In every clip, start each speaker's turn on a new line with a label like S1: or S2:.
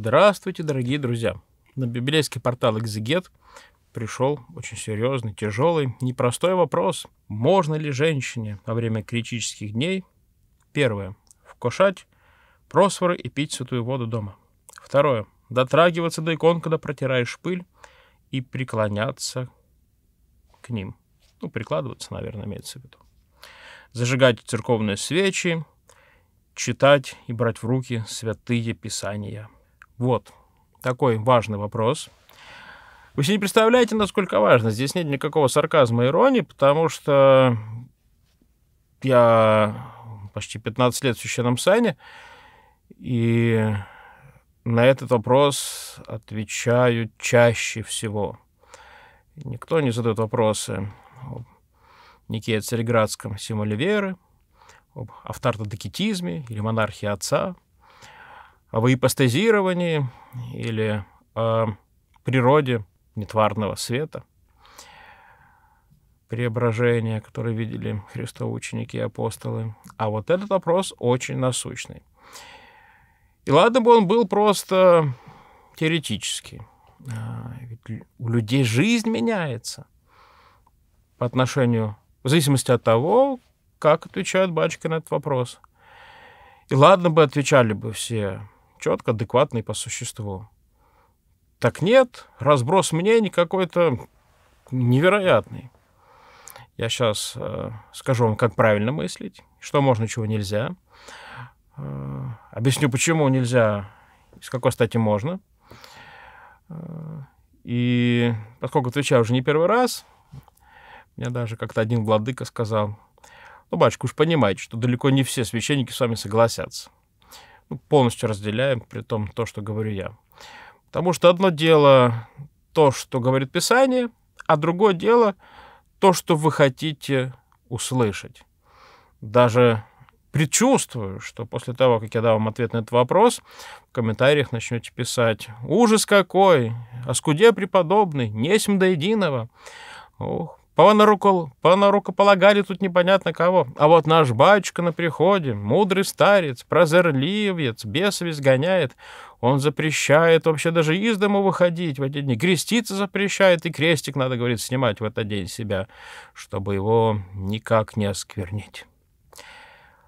S1: Здравствуйте, дорогие друзья! На библейский портал «Экзегет» пришел очень серьезный, тяжелый, непростой вопрос. Можно ли женщине во время критических дней, первое, вкушать просворы и пить святую воду дома? Второе, дотрагиваться до икон, когда протираешь пыль, и преклоняться к ним. Ну, прикладываться, наверное, имеется в виду. Зажигать церковные свечи, читать и брать в руки святые писания – вот такой важный вопрос. Вы себе не представляете, насколько важно. Здесь нет никакого сарказма и иронии, потому что я почти 15 лет в священном сане, и на этот вопрос отвечаю чаще всего. Никто не задает вопросы о Никее Цареградском символе веры, об автартодокетизме или монархии отца – об ипостазировании или о природе нетварного света, преображения, которые видели Христовы ученики и апостолы. А вот этот вопрос очень насущный. И ладно бы он был просто теоретический. А, ведь у людей жизнь меняется по отношению, в зависимости от того, как отвечает батюшка на этот вопрос. И ладно бы отвечали бы все четко адекватный по существу. Так нет, разброс мнений какой-то невероятный. Я сейчас э, скажу вам, как правильно мыслить, что можно, чего нельзя. Э, объясню, почему нельзя, с какой стати можно. Э, и поскольку отвечаю уже не первый раз, мне даже как-то один владыка сказал, ну, батюшка, уж понимаете, что далеко не все священники с вами согласятся полностью разделяем, при том то, что говорю я. Потому что одно дело то, что говорит Писание, а другое дело то, что вы хотите услышать. Даже предчувствую, что после того, как я дам вам ответ на этот вопрос, в комментариях начнете писать «Ужас какой! О скуде преподобный! Несем до единого!» Ох, Понарукол, понарукополагали тут непонятно кого. А вот наш батюшка на приходе, мудрый старец, прозорливец, бесовец гоняет. Он запрещает вообще даже из дому выходить в эти дни. Креститься запрещает, и крестик, надо, говорит, снимать в этот день себя, чтобы его никак не осквернить.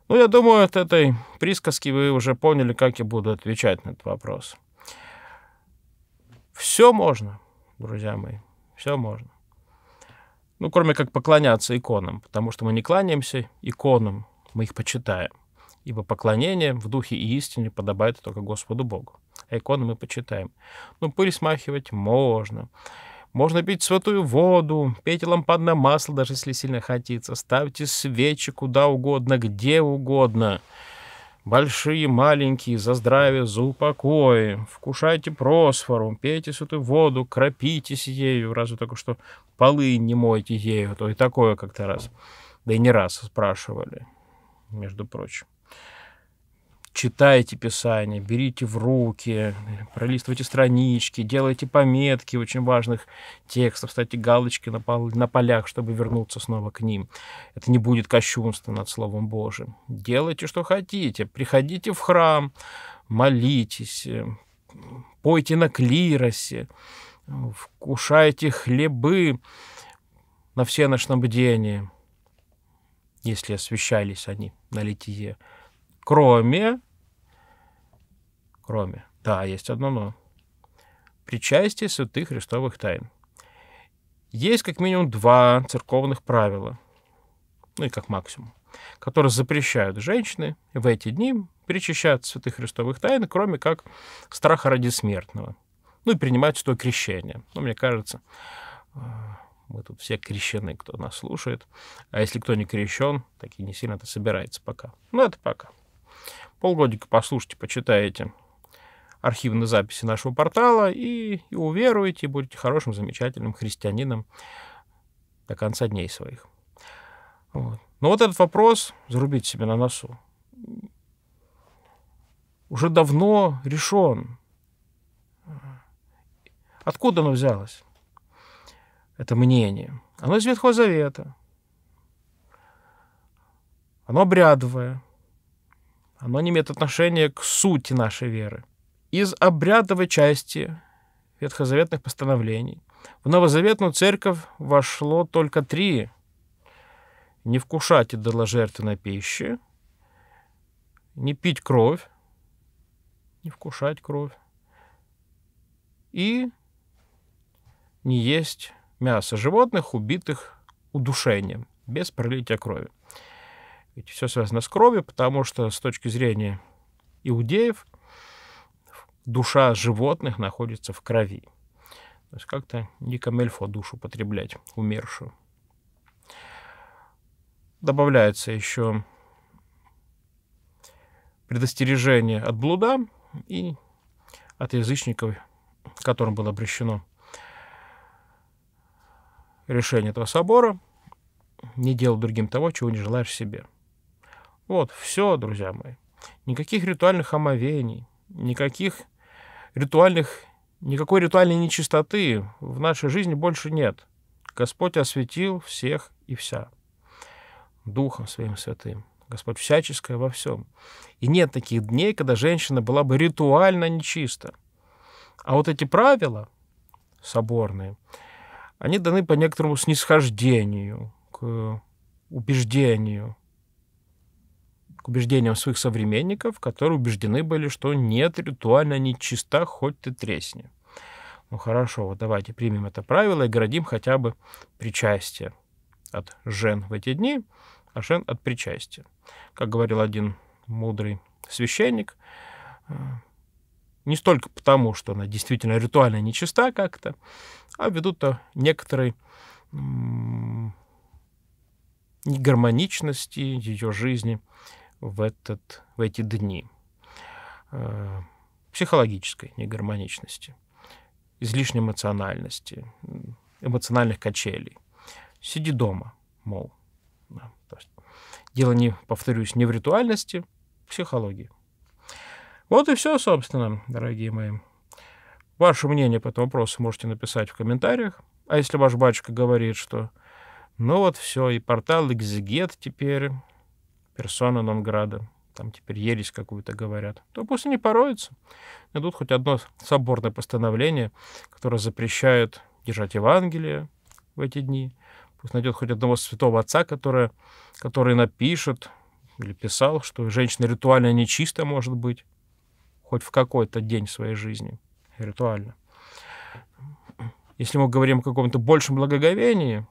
S1: Ну, я думаю, от этой присказки вы уже поняли, как я буду отвечать на этот вопрос. Все можно, друзья мои, все можно ну, кроме как поклоняться иконам, потому что мы не кланяемся иконам, мы их почитаем. Ибо поклонение в духе и истине подобает только Господу Богу. А иконы мы почитаем. Ну, пыль смахивать можно. Можно пить святую воду, петь лампадное масло, даже если сильно хотится. Ставьте свечи куда угодно, где угодно. Большие, маленькие, за здравие, за упокои. Вкушайте просфору, пейте святую воду, кропитесь ею. Разве только что полы не мойте ею, а то и такое как-то раз. Да и не раз спрашивали, между прочим читайте Писание, берите в руки, пролистывайте странички, делайте пометки очень важных текстов, ставьте галочки на, пол, на полях, чтобы вернуться снова к ним. Это не будет кощунство над Словом Божьим. Делайте, что хотите, приходите в храм, молитесь, э, пойте на клиросе, вкушайте хлебы на все на снабдение, если освещались они на литие, кроме кроме. Да, есть одно но. Причастие святых христовых тайн. Есть как минимум два церковных правила, ну и как максимум, которые запрещают женщины в эти дни причащать святых христовых тайн, кроме как страха ради смертного. Ну и принимать святое крещение. Ну, мне кажется, э, мы тут все крещены, кто нас слушает. А если кто не крещен, так и не сильно-то собирается пока. Ну, это пока. Полгодика послушайте, почитаете архивные записи нашего портала и, и уверуете, и будете хорошим, замечательным христианином до конца дней своих. Вот. Но вот этот вопрос зарубить себе на носу. Уже давно решен. Откуда оно взялось? Это мнение. Оно из Ветхого Завета. Оно обрядовое. Оно не имеет отношения к сути нашей веры из обрядовой части ветхозаветных постановлений в новозаветную церковь вошло только три. Не вкушать на пищи, не пить кровь, не вкушать кровь и не есть мясо животных, убитых удушением, без пролития крови. Ведь все связано с кровью, потому что с точки зрения иудеев душа животных находится в крови. То есть как-то дико мельфо душу потреблять, умершую. Добавляется еще предостережение от блуда и от язычников, которым было обращено решение этого собора. Не делай другим того, чего не желаешь себе. Вот, все, друзья мои. Никаких ритуальных омовений, никаких ритуальных, никакой ритуальной нечистоты в нашей жизни больше нет. Господь осветил всех и вся Духом Своим Святым. Господь всяческое во всем. И нет таких дней, когда женщина была бы ритуально нечиста. А вот эти правила соборные, они даны по некоторому снисхождению к убеждению, к убеждениям своих современников, которые убеждены были, что нет, ритуально нечиста, хоть ты тресни. Ну хорошо, вот давайте примем это правило и градим хотя бы причастие от жен в эти дни, а жен от причастия. Как говорил один мудрый священник, э, не столько потому, что она действительно ритуально нечиста как-то, а ввиду-то некоторой негармоничности ее жизни в, этот, в эти дни э, психологической негармоничности, излишней эмоциональности, эмоциональных качелей. Сиди дома, мол. Да, дело не, повторюсь, не в ритуальности, в психологии. Вот и все, собственно, дорогие мои. Ваше мнение по этому вопросу можете написать в комментариях. А если ваш батюшка говорит, что ну вот все, и портал Exeget теперь персона Нонграда, там теперь ересь какую-то говорят, то пусть они пороются. Найдут хоть одно соборное постановление, которое запрещает держать Евангелие в эти дни. Пусть найдет хоть одного святого отца, которое, который напишет или писал, что женщина ритуально нечиста может быть хоть в какой-то день своей жизни ритуально. Если мы говорим о каком-то большем благоговении,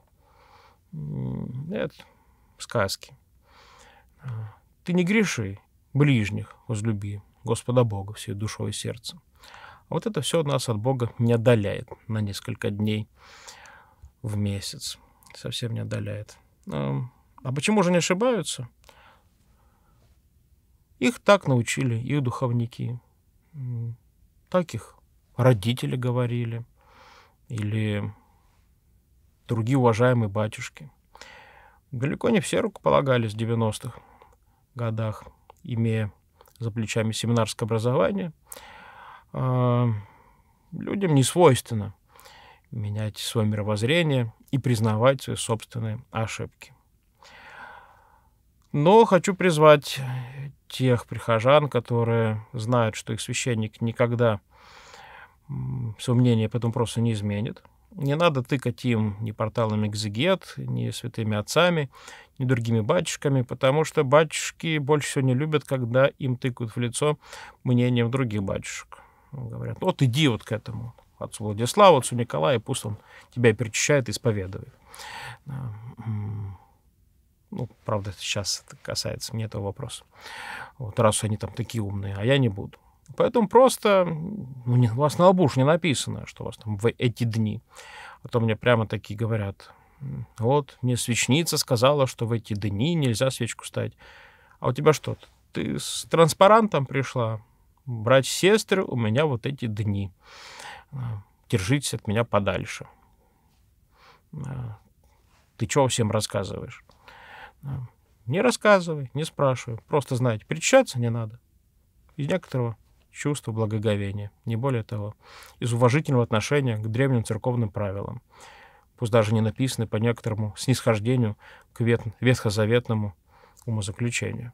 S1: нет, сказки. Ты не греши, ближних возлюби, Господа Бога всей душой и сердцем. А вот это все нас от Бога не отдаляет на несколько дней в месяц. Совсем не отдаляет. Эм, а почему же не ошибаются? Их так научили и духовники, так их родители говорили, или другие уважаемые батюшки. Далеко не все рукополагались в 90-х годах, имея за плечами семинарское образование, а, людям не свойственно менять свое мировоззрение и признавать свои собственные ошибки. Но хочу призвать тех прихожан, которые знают, что их священник никогда свое мнение по этому вопросу не изменит – не надо тыкать им ни порталами Экзегет, ни святыми отцами, ни другими батюшками, потому что батюшки больше всего не любят, когда им тыкают в лицо мнением других батюшек. Говорят, вот иди вот к этому, отцу Владиславу, отцу Николаю, пусть он тебя перечищает и исповедует. Ну, правда, сейчас это касается мне этого вопроса. Вот раз они там такие умные, а я не буду. Поэтому просто у вас на лбу уж не написано, что у вас там в эти дни. А то мне прямо такие говорят, вот мне свечница сказала, что в эти дни нельзя свечку ставить. А у тебя что? Ты с транспарантом пришла, брать сестры, у меня вот эти дни. А, держитесь от меня подальше. А, Ты чего всем рассказываешь? А, не рассказывай, не спрашивай. Просто знаете, причащаться не надо. Из некоторого чувство благоговения, не более того, из уважительного отношения к древним церковным правилам, пусть даже не написаны по некоторому снисхождению к ветхозаветному умозаключению.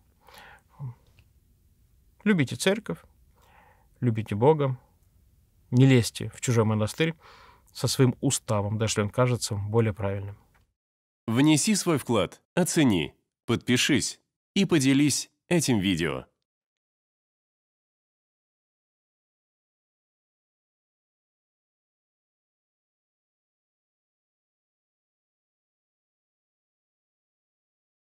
S1: Любите церковь, любите Бога, не лезьте в чужой монастырь со своим уставом, даже если он кажется более правильным. Внеси свой вклад, оцени, подпишись и поделись этим видео.